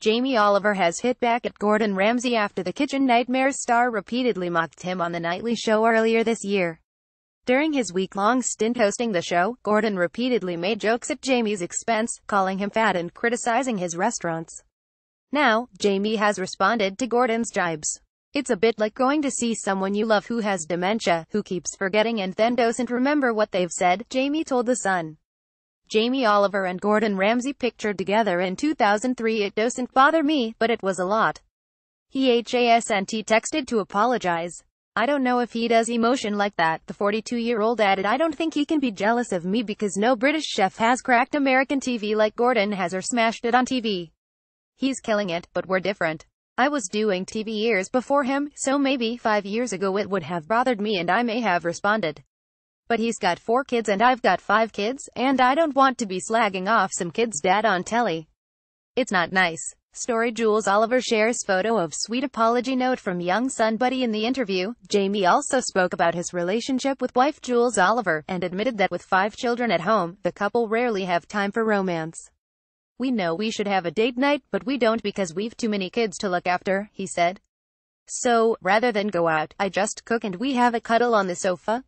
Jamie Oliver has hit back at Gordon Ramsay after the Kitchen Nightmares star repeatedly mocked him on The Nightly Show earlier this year. During his week-long stint hosting the show, Gordon repeatedly made jokes at Jamie's expense, calling him fat and criticizing his restaurants. Now, Jamie has responded to Gordon's jibes. It's a bit like going to see someone you love who has dementia, who keeps forgetting and then doesn't remember what they've said, Jamie told The Sun. Jamie Oliver and Gordon Ramsay pictured together in 2003 It doesn't bother me, but it was a lot. He HASNT texted to apologize. I don't know if he does emotion like that, the 42-year-old added. I don't think he can be jealous of me because no British chef has cracked American TV like Gordon has or smashed it on TV. He's killing it, but we're different. I was doing TV years before him, so maybe five years ago it would have bothered me and I may have responded. But he's got four kids and I've got five kids, and I don't want to be slagging off some kid's dad on telly. It's not nice. Story Jules Oliver shares photo of sweet apology note from young son Buddy in the interview. Jamie also spoke about his relationship with wife Jules Oliver, and admitted that with five children at home, the couple rarely have time for romance. We know we should have a date night, but we don't because we've too many kids to look after, he said. So, rather than go out, I just cook and we have a cuddle on the sofa.